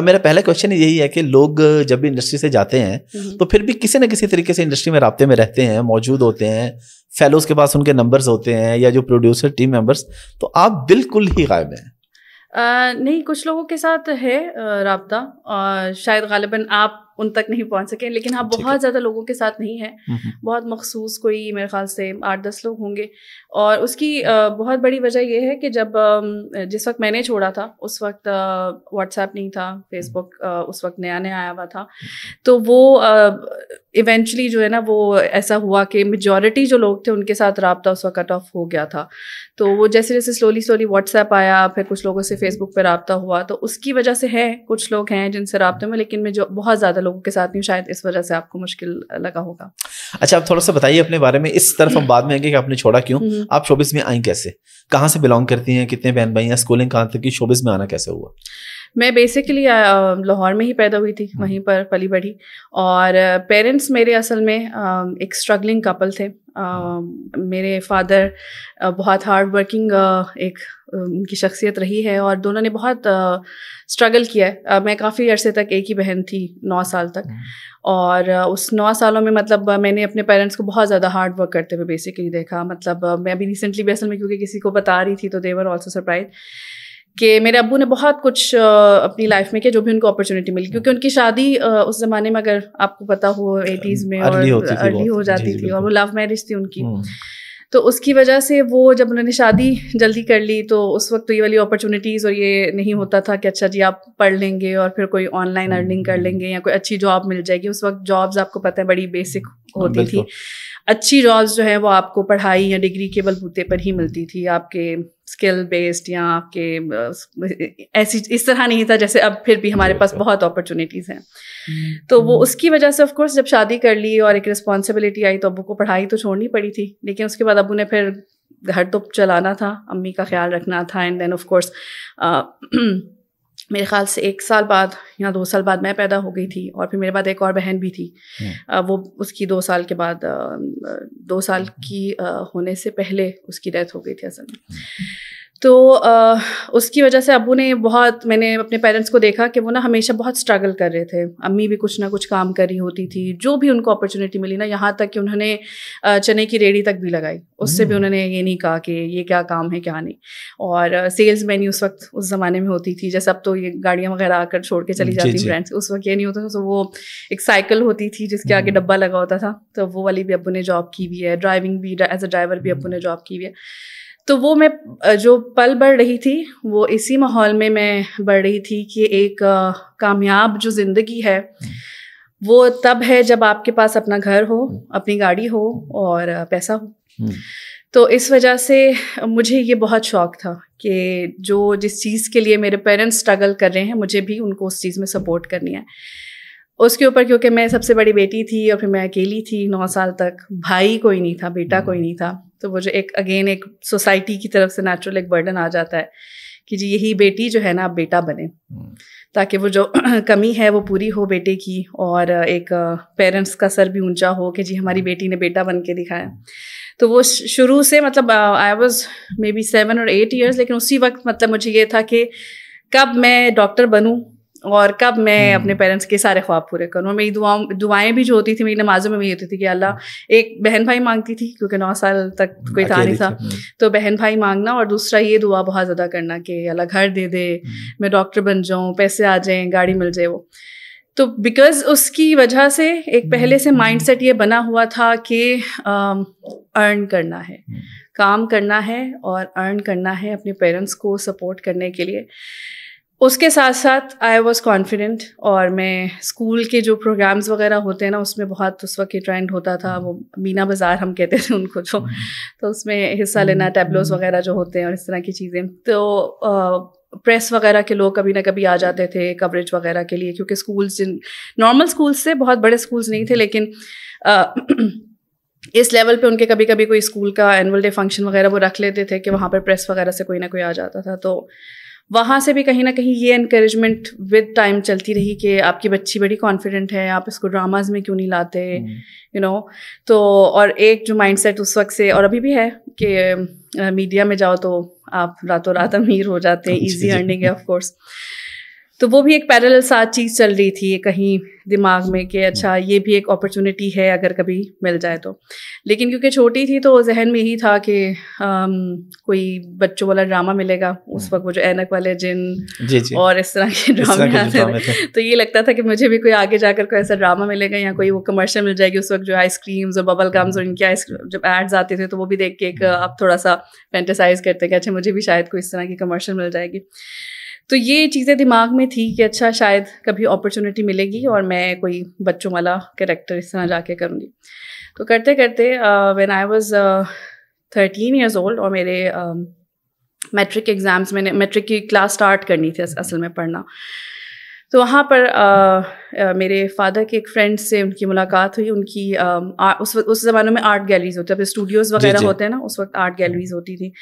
मेरा पहला क्वेश्चन यही है कि लोग जब भी इंडस्ट्री से जाते हैं हम्म। तो फिर भी किसी ना किसी तरीके से इंडस्ट्री में रबते में रहते हैं मौजूद होते हैं फेलोज के पास उनके नंबर्स होते हैं या जो प्रोड्यूसर टीम मेम्बर्स तो आप बिल्कुल ही गायब हैं नहीं कुछ लोगों के साथ है रबता शायद गालिबा आप उन तक नहीं पहुंच सके लेकिन हाँ बहुत ज़्यादा लोगों के साथ नहीं है हम्म, हम्म। बहुत मखसूस कोई मेरे ख्याल से आठ दस लोग होंगे और उसकी बहुत बड़ी वजह यह है कि जब जिस वक्त मैंने छोड़ा था उस वक्त व्हाट्सएप नहीं था फेसबुक उस वक्त नया नया आया हुआ था तो वो इवेंचुअली जो है ना वो ऐसा हुआ कि मेजॉरिटी जो लोग थे उनके साथ रबता उस वक्त कट ऑफ हो गया था तो वो जैसे जैसे स्लोली स्लोली व्हाट्सएप आया फिर कुछ लोगों से फेसबुक पर रबता हुआ तो उसकी वजह से है कुछ लोग हैं जिनसे रबते में लेकिन मैं जो बहुत ज़्यादा लोगों के साथ नहीं शायद इस वजह से आपको मुश्किल लगा होगा अच्छा आप थोड़ा सा बताइए अपने बारे में इस तरफ हम हम्म। बाद में आएंगे कि आपने छोड़ा क्यों हम्म। आप शोबिस में आई कैसे कहाँ से बिलोंग करती हैं कितने बहन भाई हैं स्कूलिंग कहाँ तक की शोबिस में आना कैसे हुआ मैं बेसिकली लाहौर में ही पैदा हुई थी हम्म। वहीं पर पली बढ़ी और पेरेंट्स मेरे असल में एक स्ट्रगलिंग कपल थे हाँ। मेरे फादर बहुत हार्ड वर्किंग एक उनकी शख्सियत रही है और दोनों ने बहुत स्ट्रगल किया है मैं काफ़ी अरसे तक एक ही बहन थी नौ साल तक हम्म। और उस नौ सालों में मतलब मैंने अपने पेरेंट्स को बहुत ज़्यादा हार्ड वर्क करते हुए बेसिकली देखा मतलब मैं अभी रिसेंटली भी असल में क्योंकि किसी को बता रही थी तो देवर ऑल्सो सरप्राइज कि मेरे अबू ने बहुत कुछ अपनी लाइफ में किया जो भी उनको अपॉर्चुनिटी मिली क्योंकि हाँ। उनकी शादी उस जमाने में अगर आपको पता हो एटीज में और अर्ली हो जाती थी और वो लव मैरिज थी उनकी हम्म। तो उसकी वजह से वो जब उन्होंने शादी जल्दी कर ली तो उस वक्त तो ये वाली अपॉर्चुनिटीज़ और ये नहीं होता था कि अच्छा जी आप पढ़ लेंगे और फिर कोई ऑनलाइन अर्निंग हम्म, कर हम्म। लेंगे या कोई अच्छी जॉब मिल जाएगी उस वक्त जॉब्स आपको पता है बड़ी बेसिक हाँ, होती थी अच्छी जॉब्स जो है वो आपको पढ़ाई या डिग्री के बलबूते पर ही मिलती थी आपके स्किल बेस्ड या आपके ऐसी इस तरह नहीं था जैसे अब फिर भी हमारे पास अच्छा। बहुत अपॉर्चुनिटीज़ हैं हम्म, तो वो हम्म। उसकी वजह से ऑफ कोर्स जब शादी कर ली और एक रिस्पॉन्सिबिलिटी आई तो अबू को पढ़ाई तो छोड़नी पड़ी थी लेकिन उसके बाद अबू ने फिर घर तो चलाना था अम्मी का ख्याल रखना था एंड देन ऑफ कोर्स मेरे ख्याल से एक साल बाद या दो साल बाद मैं पैदा हो गई थी और फिर मेरे बाद एक और बहन भी थी आ, हम्म। वो उसकी दो साल के बाद आ, दो साल की आ, होने से पहले उसकी डेथ हो गई थी असल में तो आ, उसकी वजह से अबू ने बहुत मैंने अपने पेरेंट्स को देखा कि वो ना हमेशा बहुत स्ट्रगल कर रहे थे अम्मी भी कुछ ना कुछ काम कर रही होती थी जो भी उनको अपॉर्चुनिटी मिली ना यहाँ तक कि उन्होंने चने की रेडी तक भी लगाई उससे भी हम्म। उन्होंने ये नहीं कहा कि ये क्या काम है क्या नहीं और सेल्स मैनी उस वक्त उस ज़माने में होती थी जैसे अब तो ये गाड़ियाँ वगैरह आकर छोड़ के चली जाती फ्रेंड्स उस वक्त ये नहीं होता था तो वो एक साइकिल होती थी जिसके आगे हम्म। डब्बा लगा होता था तो वो वाली भी अबू ने जॉब की हुई है ड्राइविंग भी एज अ ड्राइवर भी अबू हम्म। ने जॉब की हुई है तो वो मैं जो पल बढ़ रही थी वो इसी माहौल में मैं बढ़ रही थी कि एक कामयाब जो ज़िंदगी है हम्म। वो तब है जब आपके पास अपना घर हो अपनी गाड़ी हो और पैसा हो हम्म। तो इस वजह से मुझे ये बहुत शौक था कि जो जिस चीज़ के लिए मेरे पेरेंट्स स्ट्रगल कर रहे हैं मुझे भी उनको उस चीज़ में सपोर्ट करनी है उसके ऊपर क्योंकि मैं सबसे बड़ी बेटी थी और फिर मैं अकेली थी नौ साल तक भाई कोई नहीं था बेटा कोई हम्म। नहीं था तो वो जो एक अगेन एक सोसाइटी की तरफ से नेचुरल एक बर्डन आ जाता है कि जी यही बेटी जो है ना आप बेटा बने हम्म। ताकि वो जो कमी है वो पूरी हो बेटे की और एक पेरेंट्स का सर भी ऊंचा हो कि जी हमारी बेटी ने बेटा बन के दिखाया तो वो शुरू से मतलब I was maybe seven और एट ईयर्स लेकिन उसी वक्त मतलब मुझे ये था कि कब मैं डॉक्टर बनूँ और कब मैं अपने पेरेंट्स हम्म। के सारे ख्वाब पूरे करूँ मेरी दुआ दुआएं भी जो होती थी मेरी नमाजों में भी होती थी कि अल्लाह हम्म। एक बहन भाई मांगती थी क्योंकि नौ साल तक हम्म, कोई था नहीं था तो बहन भाई मांगना और दूसरा ये दुआ बहुत ज़्यादा करना कि अल्लाह घर दे दे मैं डॉक्टर बन जाऊँ पैसे आ जाएँ गाड़ी मिल जाए वो तो बिकॉज उसकी वजह से एक पहले से माइंडसेट ये बना हुआ था कि अर्न करना है काम करना है और अर्न करना है अपने पेरेंट्स को सपोर्ट करने के लिए उसके साथ साथ आई वॉज कॉन्फिडेंट और मैं स्कूल के जो प्रोग्राम्स वगैरह होते हैं ना उसमें बहुत उस वक्त ये ट्रेंड होता था वो मीना बाज़ार हम कहते थे उनको जो हम्म। तो उसमें हिस्सा लेना टैबलोज हम्म। हम्म। वगैरह जो होते हैं और इस तरह की चीज़ें तो प्रेस वगैरह के लोग कभी ना कभी आ जाते थे कवरेज वगैरह के लिए क्योंकि स्कूल्स जिन नॉर्मल स्कूल्स से बहुत बड़े स्कूल्स नहीं थे लेकिन आ, इस लेवल पे उनके कभी कभी कोई स्कूल का एनुअल डे फंक्शन वगैरह वो रख लेते थे कि वहाँ पर प्रेस वगैरह से कोई ना कोई आ जाता था तो वहाँ से भी कहीं ना कहीं ये इनक्रेजमेंट विद टाइम चलती रही कि आपकी बच्ची बड़ी कॉन्फिडेंट है आप इसको ड्रामाज में क्यों नहीं लाते you hmm. No you know? तो और एक जो माइंडसेट उस वक्त से और अभी भी है कि मीडिया में जाओ तो आप रातों रात अमीर हो जाते हैं ईजी अर्निंग है ऑफ कोर्स तो वो भी एक पैरल साथ चीज़ चल रही थी कहीं दिमाग में कि अच्छा हम्म। ये भी एक अपॉर्चुनिटी है अगर कभी मिल जाए तो लेकिन क्योंकि छोटी थी तो जहन में ही था कि आम, कोई बच्चों वाला ड्रामा मिलेगा उस हम्म। वक्त वो जो ऐनक वाले जिन जी जी। और इस तरह के ड्रामे आते थे।, तो ये लगता था कि मुझे भी कोई आगे जाकर कोई ऐसा ड्रामा मिलेगा या कोई वो कमर्शियल मिल जाएगी उस वक्त जो आइसक्रीम्स और बबल गम्स और हम्म। इनके आइसक्रीम जब एड्स आते थे तो वो भी देख के एक आप थोड़ा सा फेंटिसाइज करते कि अच्छा मुझे भी शायद कोई इस तरह की कमर्शियल मिल जाएगी तो ये चीज़ें दिमाग में थी कि अच्छा शायद कभी अपॉर्चुनिटी मिलेगी और मैं कोई बच्चों वाला करेक्टर इस तरह जाके करूँगी तो करते करते when I was thirteen years old और मेरे मैट्रिक uh, एग्ज़ाम्स मैंने मैट्रिक की क्लास स्टार्ट करनी थी असल में पढ़ना तो वहाँ पर आ, आ, मेरे फादर के एक फ्रेंड से उनकी मुलाकात हुई उनकी आ, उस उस ज़माने में आर्ट गैलरीज होती है स्टूडियोज़ वगैरह होते हैं ना उस वक्त आर्ट हम्म। गैलरीज होती थी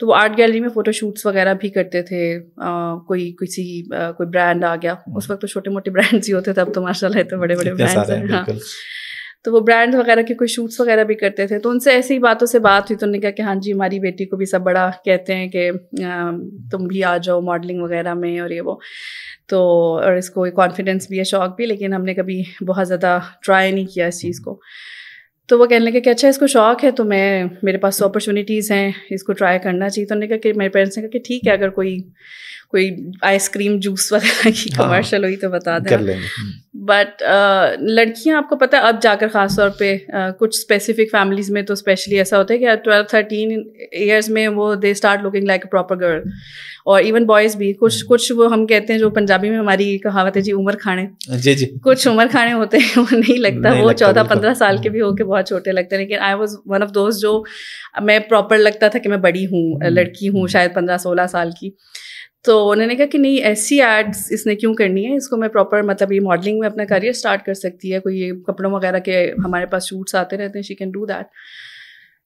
तो वो आर्ट गैलरी में फ़ोटो शूट्स वगैरह भी करते थे आ, कोई किसी कोई ब्रांड आ गया हम्म। उस वक्त तो छोटे मोटे ब्रांड्स ही होते थे अब तो माशाल्लाह तो बड़े बड़े ब्रांड्स हैं हाँ तो वो ब्रांड वगैरह के कोई शूट्स वगैरह भी करते थे तो उनसे ऐसी ही बातों से बात हुई तो उन्होंने कहा कि हाँ जी हमारी बेटी को भी सब बड़ा कहते हैं कि तुम भी आ जाओ मॉडलिंग वगैरह में और ये वो तो और इसको कॉन्फिडेंस भी है शौक भी लेकिन हमने कभी बहुत ज़्यादा ट्राई नहीं किया इस चीज़ को तो वो कहने लगे कि अच्छा इसको शौक है तो मैं मेरे पास तो अपॉर्चुनिटीज़ हैं इसको ट्राई करना चाहिए तो उन्होंने कहा कि मेरे पेरेंट्स ने कहा कि ठीक है अगर कोई कोई आइसक्रीम जूस वगैरह की कमर्शियल हाँ। हुई तो बता दें बट uh, लड़कियां आपको पता है अब जाकर ख़ास तौर पे uh, कुछ स्पेसिफिक फैमिलीज में तो स्पेशली ऐसा होता है कि ट्वेल्व थर्टीन ईयर्स में वो they start looking like proper girl और इवन बॉयज़ भी कुछ hmm. कुछ वो हम कहते हैं जो पंजाबी में हमारी कहावत है जी उम्र खाने जी जी कुछ उम्र खाने होते हैं वो नहीं लगता नहीं वो चौदह पंद्रह साल के भी होके बहुत छोटे लगते हैं लेकिन आई वॉज वन ऑफ दोस्त जो मैं प्रॉपर लगता था कि मैं बड़ी हूँ hmm. लड़की हूँ शायद पंद्रह सोलह साल की तो उन्होंने कहा कि नहीं ऐसी एड्स इसने क्यों करनी है इसको मैं प्रॉपर मतलब ये मॉडलिंग में अपना करियर स्टार्ट कर सकती है कोई ये कपड़ों वगैरह के हमारे पास शूट्स आते रहते हैं शी कैन डू दैट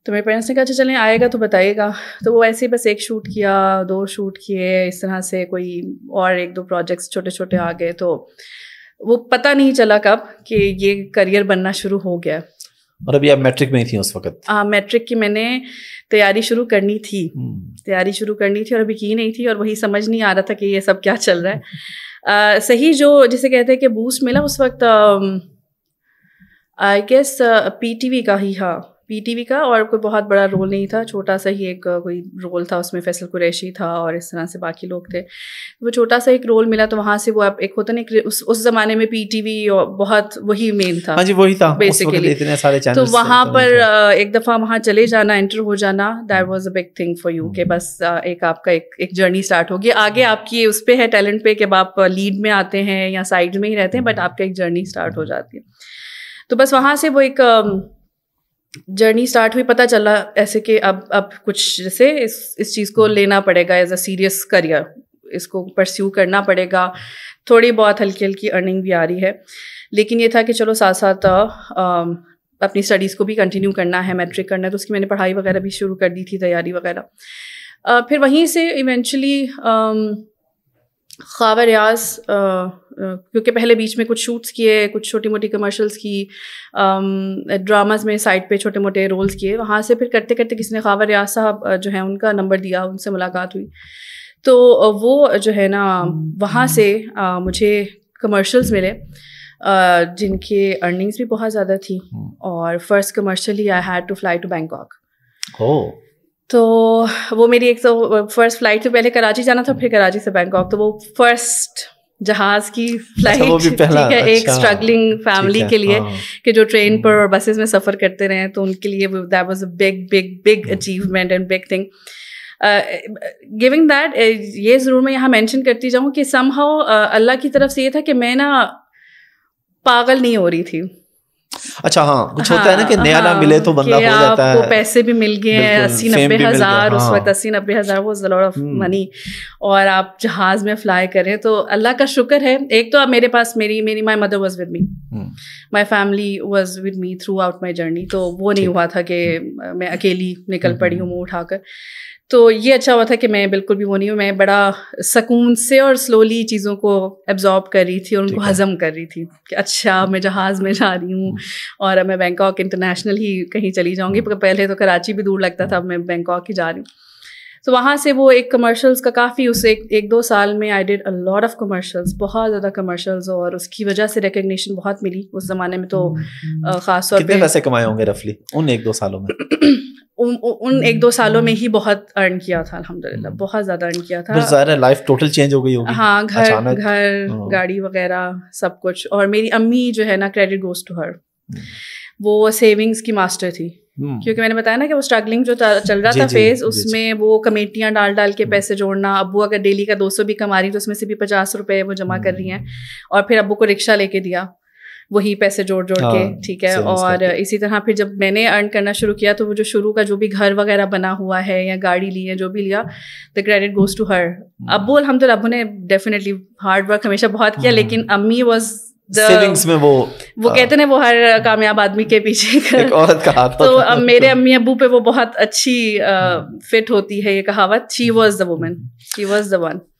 तो मेरे पेरेंट्स ने कहा अच्छा चलें आएगा तो बताइएगा तो वो ऐसे ही बस एक शूट किया दो शूट किए इस तरह से कोई और एक दो प्रोजेक्ट्स छोटे छोटे आ गए तो वो पता नहीं चला कब कि ये करियर बनना शुरू हो गया और अभी आप मैट्रिक में ही थी उस वक्त हाँ मैट्रिक की मैंने तैयारी शुरू करनी थी हम्म। तैयारी शुरू करनी थी और अभी की नहीं थी और वही समझ नहीं आ रहा था कि ये सब क्या चल रहा है आ, सही जो जिसे कहते हैं कि बूस्ट मिला उस वक्त आई गेस पी का ही हाँ पीटीवी का और कोई बहुत बड़ा रोल नहीं था छोटा सा ही एक कोई रोल था उसमें फैसल कुरैशी था और इस तरह से बाकी लोग थे वो छोटा सा एक रोल मिला तो वहाँ से वो आप एक होता ना उस उस ज़माने में पीटीवी बहुत वही मेन था हाँ जी वही था बेसिकली इतने सारे तो वहाँ तो पर एक दफ़ा वहाँ चले जाना एंटर हो जाना that was hmm. Hmm. A big thing for you के बस एक आपका एक एक जर्नी स्टार्ट होगी आगे हम्म। आपकी उस पर है टैलेंट पे कि आप लीड में आते हैं या साइड में ही रहते हैं बट आपका एक जर्नी स्टार्ट हो जाती है तो बस वहाँ से वो एक जर्नी स्टार्ट हुई पता चला ऐसे कि अब अब कुछ जैसे इस इस चीज़ को हम्म। लेना पड़ेगा एज अ सीरियस करियर इसको परस्यू करना पड़ेगा थोड़ी बहुत हल्की हल्की अर्निंग भी आ रही है लेकिन ये था कि चलो साथ साथ अपनी स्टडीज़ को भी कंटिन्यू करना है मैट्रिक करना है तो उसकी मैंने पढ़ाई वगैरह भी शुरू कर दी थी तैयारी वगैरह फिर वहीं से इवेंचुअली ख्वाब रियाज क्योंकि पहले बीच में कुछ शूट्स किए कुछ छोटी मोटी कमर्शल्स की ड्रामाज में साइड पे छोटे मोटे रोल्स किए वहाँ से फिर करते करते किसी ने खावर रियाज साहब जो है उनका नंबर दिया उनसे मुलाकात हुई तो वो जो है ना वहाँ हम्म। से आ, मुझे कमर्शल्स मिले आ, जिनके अर्निंग्स भी बहुत ज़्यादा थी हम्म। और first commercially I had to fly to Bangkok तो वो मेरी एक तो फर्स्ट फ्लाइट से पहले कराची जाना था फिर कराची से बैंकॉक तो वो फर्स्ट जहाज की फ्लाइट अच्छा, अच्छा, ठीक है अच्छा, एक स्ट्रगलिंग फैमिली के लिए हाँ, कि जो ट्रेन हम्म। पर और बसेस में सफ़र करते रहे तो उनके लिए that was a big big big achievement and big thing giving that ये ज़रूर मैं यहाँ मेंशन करती जाऊँ कि समहाउ uh, अल्लाह की तरफ से ये था कि मैं ना पागल नहीं हो रही थी अच्छा हाँ कुछ हाँ, होता है ना कि हाँ, नया हाँ, ना मिले तो बंदा हो जाता है पैसे भी मिल गए हैं अस्सी नब्बे हजार उस हाँ। वक्त अस्सी नब्बे हजार वो लॉट ऑफ मनी और आप जहाज में फ्लाई करें तो अल्लाह का शुक्र है एक तो मेरे पास मेरी मेरी my mother was with me my family was with me throughout my journey तो वो नहीं हुआ था कि हम्म। मैं अकेली निकल पड़ी हूँ हम्म। मुँह उठाकर तो ये अच्छा हुआ था कि मैं बिल्कुल भी वो नहीं हूँ मैं बड़ा सकून से और स्लोली चीज़ों को एब्जॉर्ब कर रही थी और उनको हज़म कर रही थी कि अच्छा मैं जहाज़ में जा रही हूँ और अब मैं बैंकॉक इंटरनेशनल ही कहीं चली जाऊँगी हाँ। पहले तो कराची भी दूर लगता था अब मैं बैंकॉक ही जा रही हूँ तो वहाँ से वो एक कमर्शल्स का काफ़ी उस एक, एक दो साल में I did a lot of commercials बहुत ज़्यादा कमर्शल्स और उसकी वजह से रिकग्निशन बहुत मिली उस ज़माने में तो ख़ास तौर पर कमाए होंगे रफली उन एक दो सालों में उन, एक हम्म, दो सालों में हम्म। ही बहुत अर्न किया था अल्हम्दुलिल्लाह हम्म। बहुत ज़्यादा अर्न किया था लाइफ टोटल चेंज हो गई होगी हाँ घर घर हाँ। गाड़ी वगैरह सब कुछ और मेरी अम्मी जो है ना क्रेडिट गोज टू हर वो सेविंग्स की मास्टर थी क्योंकि मैंने बताया ना कि वो स्ट्रगलिंग जो चल रहा था फेज उसमें वो कमेटियाँ डाल डाल के पैसे जोड़ना अबू अगर डेली का दो सौ भी कमा रही तो उसमें से भी पचास रुपए वो जमा कर रही हैं और फिर अबू को रिक्शा लेके दिया वही पैसे जोड़ जोड़ के हाँ, ठीक है और इसी तरह फिर जब मैंने अर्न करना शुरू किया तो वो जो शुरू का जो भी घर वगैरह बना हुआ है या गाड़ी ली है जो भी लिया the credit goes to her अब्बू अलहमद अबू ने डेफिनेटली हार्ड वर्क हमेशा बहुत किया hmm. लेकिन अम्मी वॉज सेविंग्स में वो वो हाँ। कहते हैं वो हर कामयाब आदमी के पीछे एक औरत का हाथ तो अब मेरे अम्मी अबू पे वो बहुत अच्छी फिट hmm. होती है ये कहावत she was the women she was the one